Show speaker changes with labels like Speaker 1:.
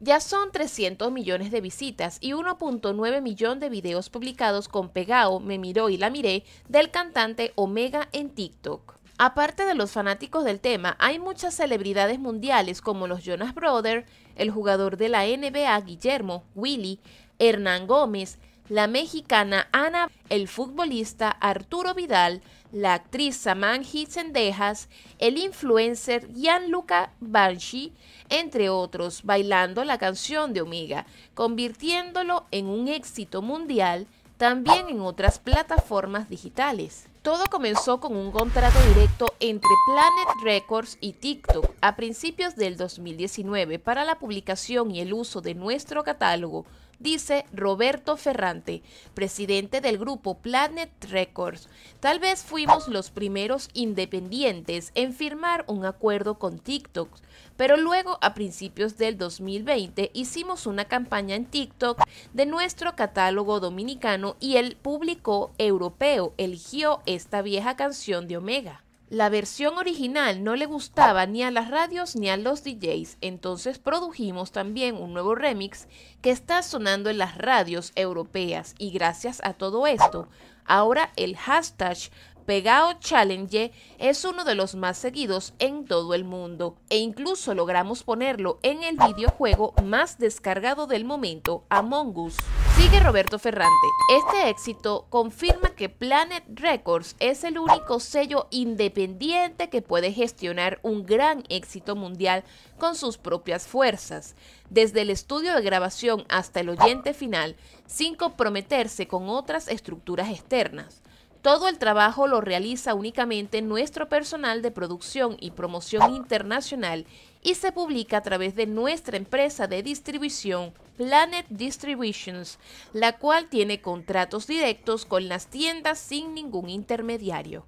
Speaker 1: Ya son 300 millones de visitas y 1.9 millón de videos publicados con Pegao, Me Miró y La Miré del cantante Omega en TikTok. Aparte de los fanáticos del tema, hay muchas celebridades mundiales como los Jonas Brothers, el jugador de la NBA Guillermo, Willy, Hernán Gómez, la mexicana Ana, el futbolista Arturo Vidal, la actriz Samanji Sendejas, el influencer Gianluca Banshee, entre otros, bailando la canción de Omega, convirtiéndolo en un éxito mundial también en otras plataformas digitales. Todo comenzó con un contrato directo entre Planet Records y TikTok a principios del 2019 para la publicación y el uso de nuestro catálogo dice Roberto Ferrante, presidente del grupo Planet Records. Tal vez fuimos los primeros independientes en firmar un acuerdo con TikTok, pero luego a principios del 2020 hicimos una campaña en TikTok de nuestro catálogo dominicano y el público europeo eligió esta vieja canción de Omega. La versión original no le gustaba ni a las radios ni a los DJs, entonces produjimos también un nuevo remix que está sonando en las radios europeas y gracias a todo esto, ahora el hashtag Pegao Challenge es uno de los más seguidos en todo el mundo e incluso logramos ponerlo en el videojuego más descargado del momento, Among Us. Sigue Roberto Ferrante. Este éxito confirma que Planet Records es el único sello independiente que puede gestionar un gran éxito mundial con sus propias fuerzas, desde el estudio de grabación hasta el oyente final, sin comprometerse con otras estructuras externas. Todo el trabajo lo realiza únicamente nuestro personal de producción y promoción internacional y se publica a través de nuestra empresa de distribución Planet Distributions, la cual tiene contratos directos con las tiendas sin ningún intermediario.